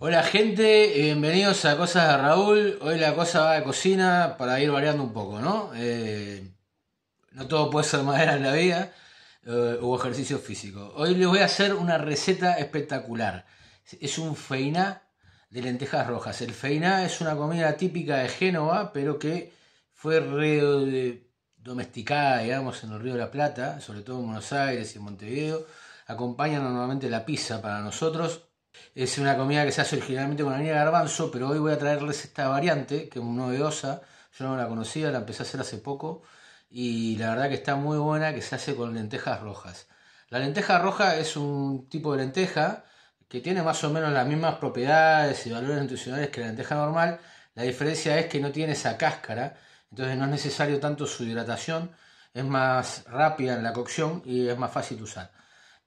Hola gente, eh, bienvenidos a Cosas de Raúl. Hoy la cosa va de cocina para ir variando un poco, ¿no? Eh, no todo puede ser madera en la vida eh, o ejercicio físico. Hoy les voy a hacer una receta espectacular. Es un feiná de lentejas rojas. El feiná es una comida típica de Génova, pero que fue re domesticada, digamos, en el Río de la Plata, sobre todo en Buenos Aires y Montevideo. Acompaña normalmente la pizza para nosotros es una comida que se hace originalmente con harina de garbanzo, pero hoy voy a traerles esta variante, que es novedosa, yo no la conocía, la empecé a hacer hace poco, y la verdad que está muy buena, que se hace con lentejas rojas. La lenteja roja es un tipo de lenteja que tiene más o menos las mismas propiedades y valores nutricionales que la lenteja normal, la diferencia es que no tiene esa cáscara, entonces no es necesario tanto su hidratación, es más rápida en la cocción y es más fácil de usar.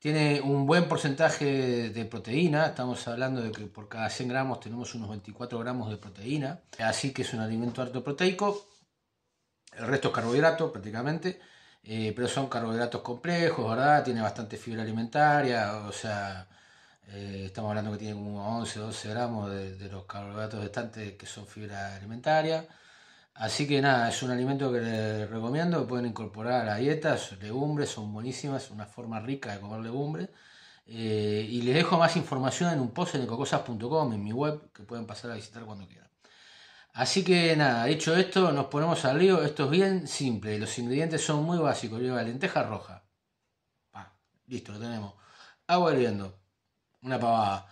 Tiene un buen porcentaje de proteína, estamos hablando de que por cada 100 gramos tenemos unos 24 gramos de proteína, así que es un alimento harto proteico. El resto es carbohidrato prácticamente, eh, pero son carbohidratos complejos, ¿verdad? Tiene bastante fibra alimentaria, o sea, eh, estamos hablando que tiene unos 11, 12 gramos de, de los carbohidratos restantes que son fibra alimentaria. Así que nada, es un alimento que les recomiendo, pueden incorporar a dietas legumbres son buenísimas, una forma rica de comer legumbres. Eh, y les dejo más información en un post en ecocosas.com, en mi web, que pueden pasar a visitar cuando quieran. Así que nada, dicho esto, nos ponemos al lío. Esto es bien simple, los ingredientes son muy básicos. Lleva lenteja roja. listo, lo tenemos. Agua hirviendo, una pavada,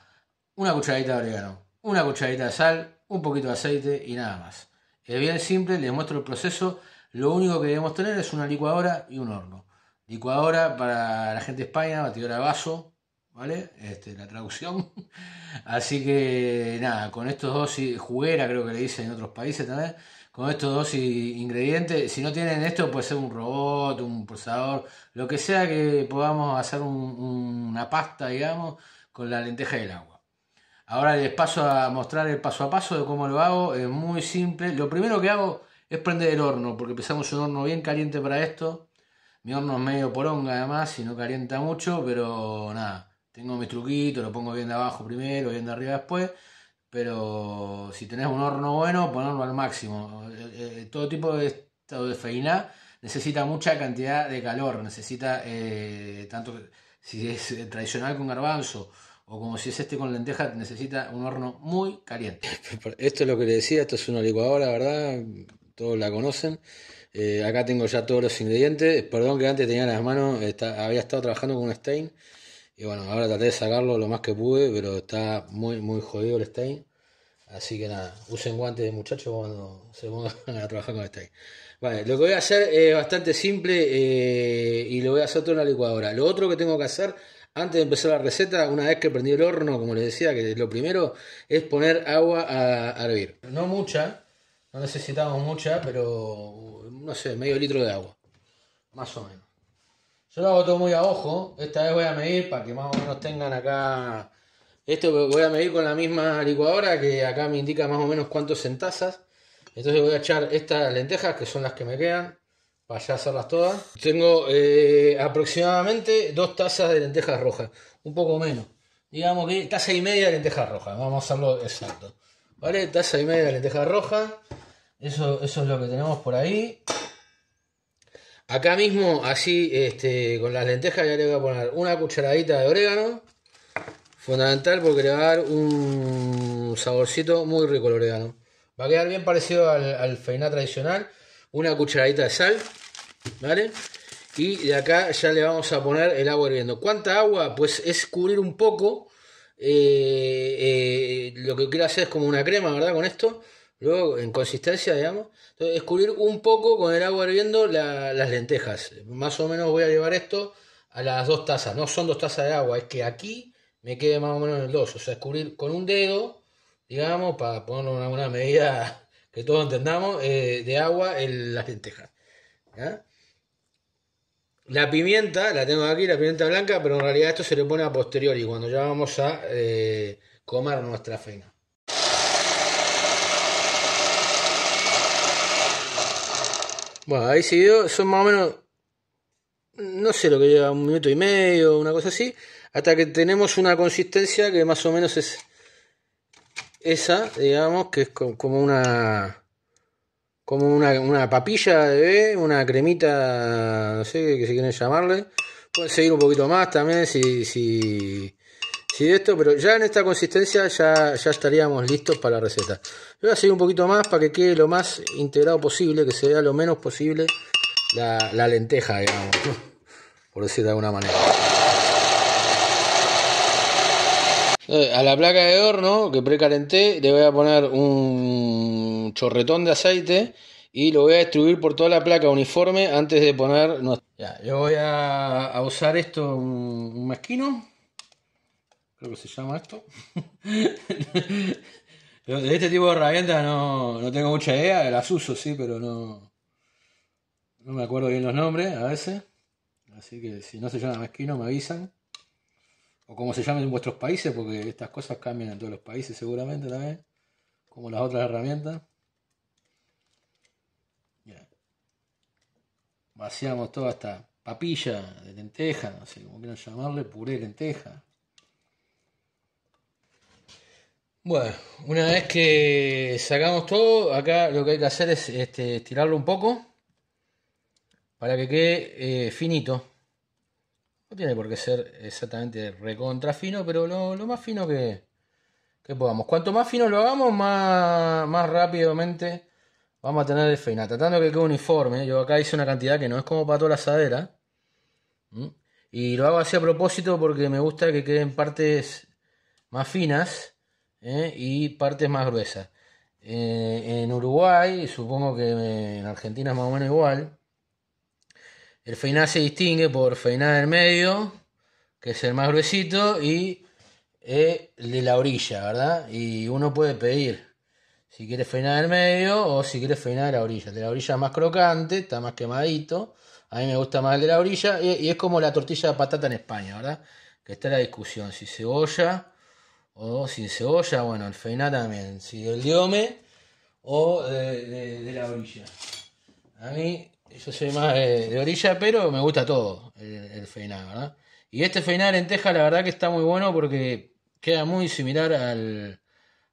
una cucharadita de orégano, una cucharadita de sal, un poquito de aceite y nada más. Es bien simple, les muestro el proceso. Lo único que debemos tener es una licuadora y un horno. Licuadora para la gente de España, batidora de vaso, ¿vale? Este, la traducción. Así que nada, con estos dos, y juguera creo que le dicen en otros países también, con estos dos ingredientes, si no tienen esto puede ser un robot, un procesador, lo que sea que podamos hacer una pasta, digamos, con la lenteja del agua. Ahora les paso a mostrar el paso a paso de cómo lo hago. Es muy simple. Lo primero que hago es prender el horno, porque empezamos un horno bien caliente para esto. Mi horno es medio poronga además y no calienta mucho, pero nada. Tengo mis truquitos, lo pongo bien de abajo primero, bien de arriba después. Pero si tenés un horno bueno, ponerlo al máximo. Eh, eh, eh, todo tipo de estado de feina necesita mucha cantidad de calor. Necesita tanto si es tradicional con garbanzo o como si es este con lentejas, necesita un horno muy caliente. Esto es lo que le decía, esto es una licuadora, ¿verdad? Todos la conocen. Eh, acá tengo ya todos los ingredientes. Perdón que antes tenía las manos, había estado trabajando con un stain. Y bueno, ahora traté de sacarlo lo más que pude, pero está muy, muy jodido el stain. Así que nada, usen guantes de muchachos cuando se pongan a trabajar con stain. Vale, lo que voy a hacer es bastante simple eh, y lo voy a hacer todo en la licuadora. Lo otro que tengo que hacer antes de empezar la receta, una vez que prendí el horno, como les decía, que lo primero es poner agua a hervir. No mucha, no necesitamos mucha, pero uh, no sé, medio litro de agua. Más o menos. Yo lo hago todo muy a ojo. Esta vez voy a medir para que más o menos tengan acá. Esto voy a medir con la misma licuadora que acá me indica más o menos cuántos en Entonces voy a echar estas lentejas que son las que me quedan para a hacerlas todas. Tengo eh, aproximadamente dos tazas de lentejas rojas, un poco menos. Digamos que taza y media de lentejas rojas, vamos a hacerlo exacto. ¿Vale? Taza y media de lentejas rojas. Eso, eso es lo que tenemos por ahí. Acá mismo, así, este, con las lentejas, ya le voy a poner una cucharadita de orégano. Fundamental porque le va a dar un saborcito muy rico el orégano. Va a quedar bien parecido al, al feiná tradicional una cucharadita de sal, ¿vale? Y de acá ya le vamos a poner el agua hirviendo. ¿Cuánta agua? Pues es cubrir un poco. Eh, eh, lo que quiero hacer es como una crema, ¿verdad? Con esto. Luego, en consistencia, digamos. Entonces, cubrir un poco con el agua hirviendo las lentejas. Más o menos voy a llevar esto a las dos tazas. No son dos tazas de agua, es que aquí me quede más o menos el 2. O sea, cubrir con un dedo, digamos, para poner una medida que todos entendamos, eh, de agua en las lentejas. La pimienta, la tengo aquí, la pimienta blanca, pero en realidad esto se le pone a posteriori, cuando ya vamos a eh, comer nuestra feina. Bueno, ahí siguió. son más o menos, no sé lo que lleva, un minuto y medio, una cosa así, hasta que tenemos una consistencia que más o menos es esa, digamos, que es como una como una, una papilla de una cremita, no sé qué se quieren llamarle. Pueden seguir un poquito más también si, si, si esto, pero ya en esta consistencia ya, ya estaríamos listos para la receta. Yo voy a seguir un poquito más para que quede lo más integrado posible, que se vea lo menos posible la, la lenteja, digamos, por decir de alguna manera. Eh, a la placa de horno que precalenté le voy a poner un chorretón de aceite y lo voy a distribuir por toda la placa uniforme antes de poner... Ya, yo voy a, usar esto, un, mezquino. creo que se llama esto. de este tipo de herramientas no, tengo mucha idea, las uso sí, pero no, no me acuerdo bien los nombres a veces. Así que si no se llama mezquino, me avisan o como se llamen en vuestros países, porque estas cosas cambian en todos los países seguramente también, como las otras herramientas. Vaciamos toda esta papilla de lenteja, no sé cómo quieran llamarle, puré de lenteja. Bueno, una vez que sacamos todo, acá lo que hay que hacer es este, estirarlo un poco para que quede eh, finito. No tiene por qué ser exactamente recontra fino, pero lo, más fino que, podamos. Cuanto más fino lo hagamos, más, rápidamente vamos a tener el feinado. Tratando que quede uniforme, ¿eh? yo acá hice una cantidad que no es como para toda la asadera. Y lo hago así a propósito porque me gusta que queden partes más finas ¿eh? y partes más gruesas. Eh, en Uruguay, supongo que en Argentina es más o menos igual, el feiná se distingue por feinar del medio, que es el más gruesito, y eh, el de la orilla, ¿verdad? Y uno puede pedir si quiere feinar el medio o si quiere feinar de la orilla. de la orilla es más crocante, está más quemadito. A mí me gusta más el de la orilla y, es como la tortilla de patata en España, ¿verdad? Que está la discusión, si cebolla o sin cebolla, bueno, el feiná también, si del diome o de la orilla. A mí yo soy más de, orilla, pero me gusta todo el, feinado ¿verdad? Y este feinado en Texas, la verdad que está muy bueno porque queda muy similar al,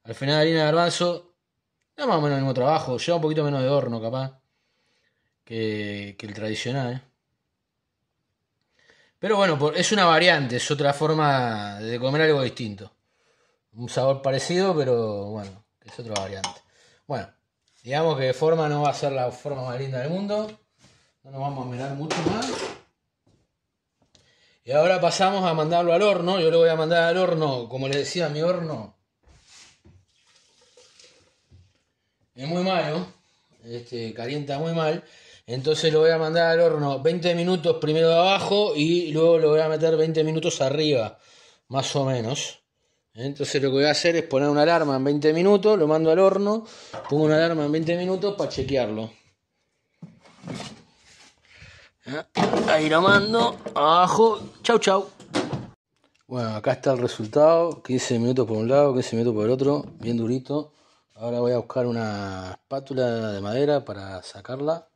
al feinar de harina de garbanzo. Da más o menos el mismo trabajo, lleva un poquito menos de horno, capaz, que, el tradicional. ¿eh? Pero bueno, es una variante, es otra forma de comer algo distinto. Un sabor parecido, pero bueno, es otra variante. Bueno, digamos que de forma no va a ser la forma más linda del mundo. No nos vamos a mirar mucho más. Y ahora pasamos a mandarlo al horno. Yo lo voy a mandar al horno, como le decía, mi horno. Es muy malo. Este, calienta muy mal. Entonces lo voy a mandar al horno 20 minutos primero de abajo y luego lo voy a meter 20 minutos arriba, más o menos. Entonces lo que voy a hacer es poner una alarma en 20 minutos, lo mando al horno, pongo una alarma en 20 minutos para chequearlo. Ahí lo mando, abajo, chau chau. Bueno, acá está el resultado, 15 minutos por un lado, 15 minutos por el otro, bien durito. Ahora voy a buscar una espátula de madera para sacarla.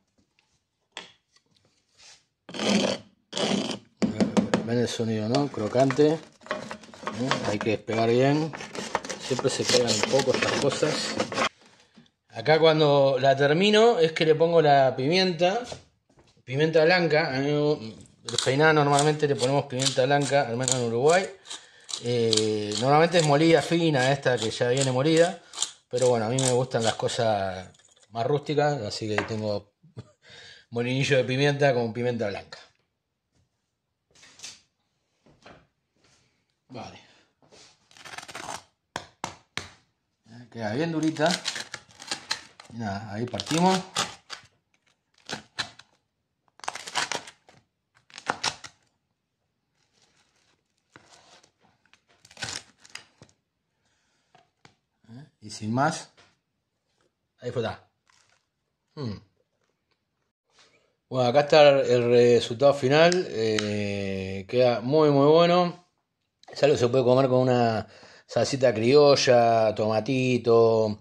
Ven el sonido, ¿no? Crocante. ¿Eh? Hay que despegar bien. Siempre se pegan un poco estas cosas. Acá cuando la termino es que le pongo la pimienta. Pimienta blanca, a mí, los normalmente le ponemos pimienta blanca, al menos en Uruguay. Eh, normalmente es molida fina, esta que ya viene molida. Pero bueno, a mí me gustan las cosas más rústicas, así que tengo molinillo de pimienta con pimienta blanca. Vale. Queda bien durita. Y ahí partimos. ¿Eh? Y sin más, a disfrutar. Hmm. Bueno, acá está el resultado final. Eh, queda muy, muy bueno. algo se puede comer con una salsita criolla, tomatito,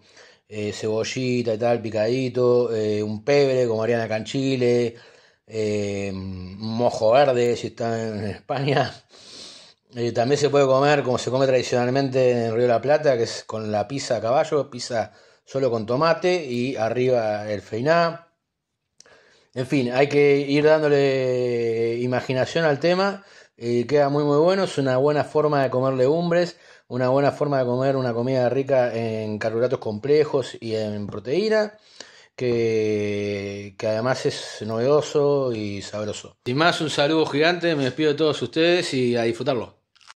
eh, cebollita y tal, picadito, un pebre como harían acá en Chile, un mojo verde si está en España. Eh, también se puede comer como se come tradicionalmente en Río de la Plata, que es con la pizza a caballo, pizza solo con tomate y arriba el feiná. En fin, hay que ir dándole eh, imaginación al tema. Eh, queda muy muy bueno, es una buena forma de comer legumbres, una buena forma de comer una comida rica en carbohidratos complejos y en proteína. Que, que, además es novedoso y sabroso. Sin más, un saludo gigante, me despido de todos ustedes y a disfrutarlo.